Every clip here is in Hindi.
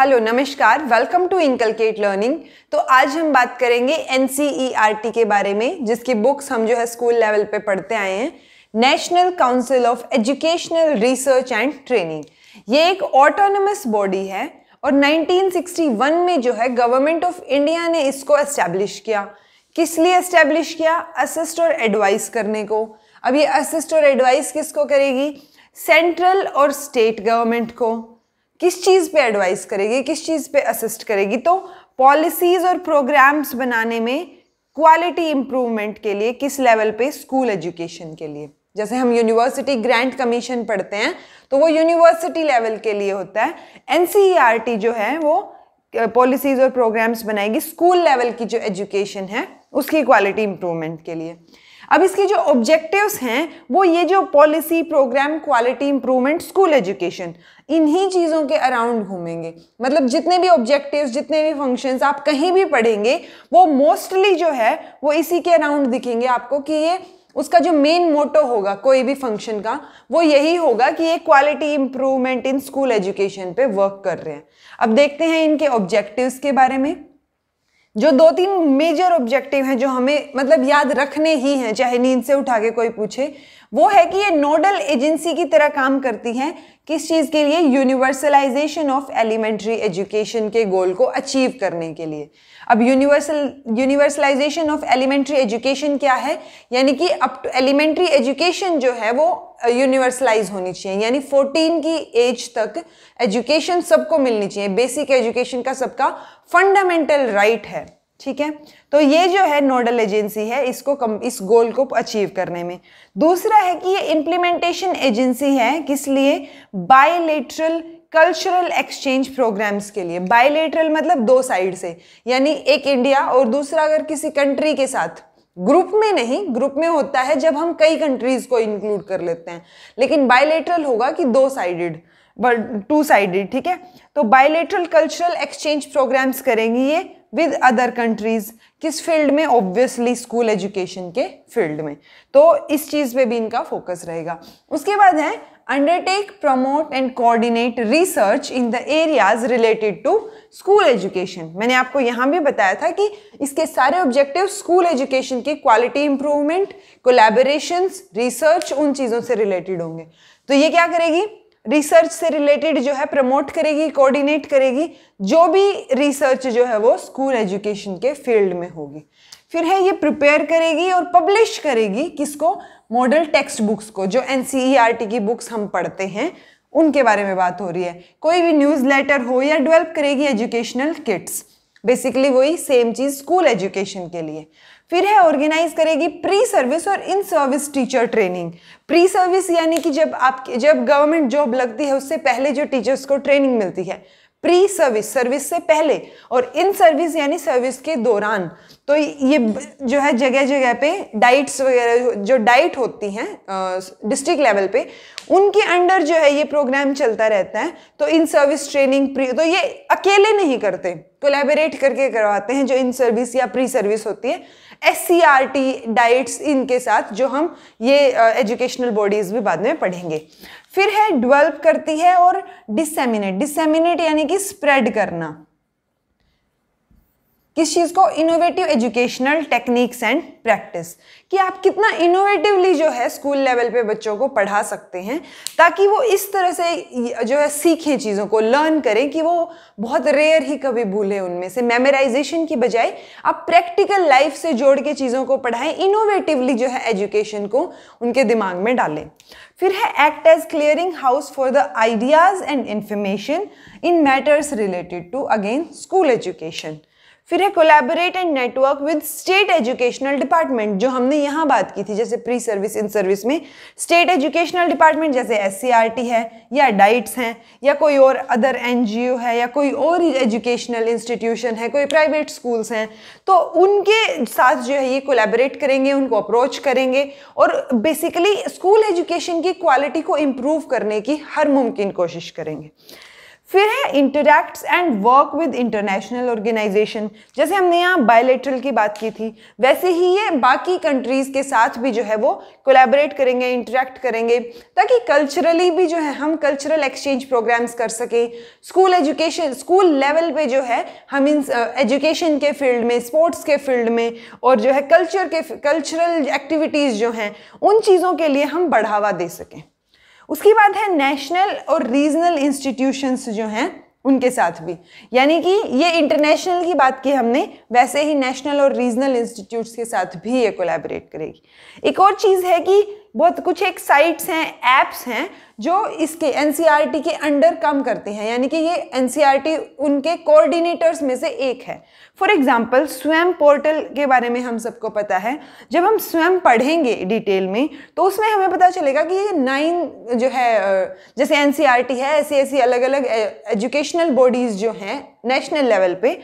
हेलो नमस्कार वेलकम टू इनकलकेट लर्निंग तो आज हम बात करेंगे एन e के बारे में जिसकी बुक्स हम जो है स्कूल लेवल पे पढ़ते आए हैं National Council of Educational Research and Training ये एक ऑटोनमस बॉडी है और 1961 में जो है गवर्नमेंट ऑफ इंडिया ने इसको एस्टेब्लिश किया किस लिए एस्टेब्लिश किया असिस्ट और एडवाइस करने को अब ये असिस्ट और एडवाइस किसको करेगी सेंट्रल और स्टेट गवर्नमेंट को किस चीज़ पे एडवाइस करेगी किस चीज़ पे असिस्ट करेगी तो पॉलिसीज़ और प्रोग्राम्स बनाने में क्वालिटी इम्प्रूवमेंट के लिए किस लेवल पे स्कूल एजुकेशन के लिए जैसे हम यूनिवर्सिटी ग्रांट कमीशन पढ़ते हैं तो वो यूनिवर्सिटी लेवल के लिए होता है एन e जो है वो पॉलिसीज़ और प्रोग्राम्स बनाएगी स्कूल लेवल की जो एजुकेशन है उसकी क्वालिटी इम्प्रूवमेंट के लिए अब इसके जो ऑब्जेक्टिव्स हैं वो ये जो policy programme quality improvement school education इन्हीं चीज़ों के अराउंड घूमेंगे मतलब जितने भी ऑब्जेक्टिव्स जितने भी फंक्शंस आप कहीं भी पढ़ेंगे वो मोस्टली जो है वो इसी के अराउंड दिखेंगे आपको कि ये उसका जो मेन मोटो होगा कोई भी फंक्शन का वो यही होगा कि ये quality improvement in school education पे वर्क कर रहे हैं अब देखते हैं इनके ऑब्जेक्टिव्स के बारे में जो दो तीन मेजर ऑब्जेक्टिव हैं जो हमें मतलब याद रखने ही हैं चाहे नींद से उठा के कोई पूछे वो है कि ये नोडल एजेंसी की तरह काम करती हैं किस चीज़ के लिए यूनिवर्सलाइजेशन ऑफ एलिमेंट्री एजुकेशन के गोल को अचीव करने के लिए अब universal universalisation of elementary education क्या है यानी कि अप टू एलिमेंट्री एजुकेशन जो है वो यूनिवर्सलाइज uh, होनी चाहिए यानी 14 की एज तक एजुकेशन सबको मिलनी चाहिए बेसिक एजुकेशन का सबका फंडामेंटल राइट right है ठीक है तो ये जो है नोडल एजेंसी है इसको कम इस गोल को अचीव करने में दूसरा है कि ये इम्प्लीमेंटेशन एजेंसी है किस लिए बायोलेट्रल कल्चरल एक्सचेंज प्रोग्राम्स के लिए बायोलेट्रल मतलब दो साइड से यानी एक इंडिया और दूसरा अगर किसी कंट्री के साथ ग्रुप में नहीं ग्रुप में होता है जब हम कई कंट्रीज को इंक्लूड कर लेते हैं लेकिन बायोलेट्रल होगा कि दो साइडेड टू साइडेड ठीक है तो बायोलेट्रल कल्चरल एक्सचेंज प्रोग्राम्स करेंगी ये विद अदर कंट्रीज़ किस फील्ड में ऑब्वियसली स्कूल एजुकेशन के फील्ड में तो इस चीज़ पे भी इनका फोकस रहेगा उसके बाद है undertake promote and coordinate research in the areas related to school education मैंने आपको यहाँ भी बताया था कि इसके सारे ऑब्जेक्टिव स्कूल एजुकेशन की क्वालिटी इंप्रूवमेंट कोलेबोरेशन रिसर्च उन चीज़ों से रिलेटेड होंगे तो ये क्या करेगी रिसर्च से रिलेटेड जो है प्रमोट करेगी कोऑर्डिनेट करेगी जो भी रिसर्च जो है वो स्कूल एजुकेशन के फील्ड में होगी फिर है ये प्रिपेयर करेगी और पब्लिश करेगी किसको मॉडल टेक्स्ट बुक्स को जो एन e की बुक्स हम पढ़ते हैं उनके बारे में बात हो रही है कोई भी न्यूज़ लेटर हो या डेवलप करेगी एजुकेशनल किट्स बेसिकली वही सेम चीज़ स्कूल एजुकेशन के लिए फिर है ऑर्गेनाइज करेगी प्री सर्विस और in service teacher training pre service यानी कि जब आप जब गवर्नमेंट जॉब लगती है उससे पहले जो टीचर्स को ट्रेनिंग मिलती है प्री सर्विस सर्विस से पहले और इन सर्विस यानी सर्विस के दौरान तो ये जो है जगह जगह पे डाइट्स वगैरह जो डाइट होती हैं डिस्ट्रिक्ट लेवल पे उनके अंडर जो है ये प्रोग्राम चलता रहता है तो इन सर्विस ट्रेनिंग प्री तो ये अकेले नहीं करते कोलेबरेट करके करवाते हैं जो इन सर्विस या प्री सर्विस होती है S C R T DIETs इनके साथ जो हम ये एजुकेशनल बॉडीज़ भी बाद में पढ़ेंगे फिर है डिवेल्प करती है और डिसेमिनेट डिसेमिनेट यानी कि स्प्रेड करना किस चीज़ को innovative educational techniques and practice कि आप कितना इनोवेटिवली जो है स्कूल लेवल पे बच्चों को पढ़ा सकते हैं ताकि वो इस तरह से जो है सीखें चीज़ों को लर्न करें कि वो बहुत रेयर ही कभी भूलें उनमें से मेमोराइजेशन की बजाय आप प्रैक्टिकल लाइफ से जोड़ के चीज़ों को पढ़ाएं इनोवेटिवली जो है एजुकेशन को उनके दिमाग में डालें फिर है act as clearing house for the ideas and information in matters related to again school education फिर है collaborate and network with state educational department जो हमने यहाँ बात की थी जैसे प्री सर्विस इन सर्विस में स्टेट एजुकेशनल डिपार्टमेंट जैसे एस e है या डाइट्स हैं या कोई और अदर एन है या कोई और एजुकेशनल इंस्टीट्यूशन है कोई प्राइवेट स्कूल्स हैं तो उनके साथ जो है ये कोलैबोरेट करेंगे उनको अप्रोच करेंगे और बेसिकली स्कूल एजुकेशन की क्वालिटी को इम्प्रूव करने की हर मुमकिन कोशिश करेंगे फिर है interact and work with international organisation जैसे हमने यहाँ बायोलेट्रल की बात की थी वैसे ही ये बाकी कंट्रीज़ के साथ भी जो है वो कोलेबरेट करेंगे इंटरेक्ट करेंगे ताकि कल्चरली भी जो है हम कल्चरल एक्सचेंज प्रोग्राम्स कर सकें स्कूल एजुकेशन स्कूल लेवल पे जो है हम इन एजुकेशन के फील्ड में स्पोर्ट्स के फील्ड में और जो है कल्चर के कल्चरल एक्टिविटीज़ जो हैं उन चीज़ों के लिए हम बढ़ावा दे सकें उसके बाद है नेशनल और रीजनल इंस्टीट्यूशंस जो हैं उनके साथ भी यानी कि ये इंटरनेशनल की बात की हमने वैसे ही नेशनल और रीजनल इंस्टीट्यूट्स के साथ भी ये कोलैबोरेट करेगी एक और चीज़ है कि बहुत कुछ एक साइट्स हैं ऐप्स हैं जो इसके एन e के अंडर काम करते हैं यानी कि ये एन e उनके कोऑर्डिनेटर्स में से एक है फॉर एग्जांपल स्वयं पोर्टल के बारे में हम सबको पता है जब हम स्वयं पढ़ेंगे डिटेल में तो उसमें हमें पता चलेगा कि ये नाइन जो है जैसे एन e है ऐसी ऐसी अलग अलग एजुकेशनल बॉडीज़ जो हैं नेशनल लेवल पे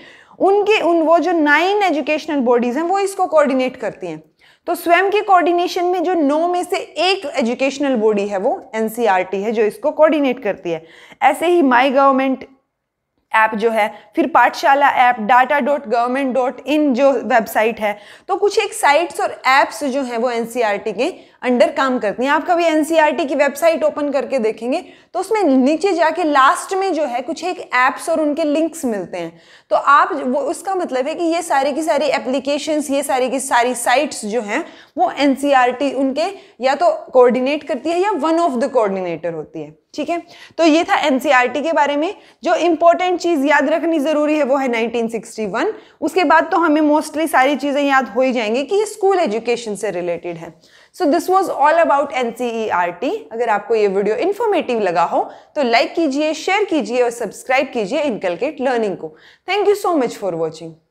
उनके उन वो जो नाइन एजुकेशनल बॉडीज़ हैं वो इसको कोऑर्डिनेट करती हैं तो स्वयं के कोऑर्डिनेशन में जो नौ में से एक एजुकेशनल बॉडी है वो एनसीईआरटी e है जो इसको कोऑर्डिनेट करती है ऐसे ही माई गवर्नमेंट ऐप जो है फिर Pathshala app data dot government dot in जो वेबसाइट है तो कुछ एक साइट्स और ऐप्स जो हैं वो एनसीईआरटी e के अंडर काम करती हैं आप कभी एन e की वेबसाइट ओपन करके देखेंगे तो उसमें नीचे जाके लास्ट में जो है कुछ एक ऐप्स और उनके लिंक्स मिलते हैं तो आप वो उसका मतलब है कि ये सारी की सारी एप्लीकेशंस ये सारी की सारी साइट्स जो हैं वो एन e उनके या तो कोऑर्डिनेट करती है या वन ऑफ द कोऑर्डिनेटर होती है ठीक है तो ये था एनसीईआरटी e के बारे में जो इंपॉर्टेंट चीज याद रखनी जरूरी है वो है 1961 उसके बाद तो हमें मोस्टली सारी चीजें याद हो ही जाएंगी कि ये स्कूल एजुकेशन से रिलेटेड है so this was all about and अगर आपको ये वीडियो इन्फॉर्मेटिव लगा हो तो लाइक कीजिए शेयर कीजिए और सब्सक्राइब कीजिए इनकलकेट लर्निंग को thank you so much for watching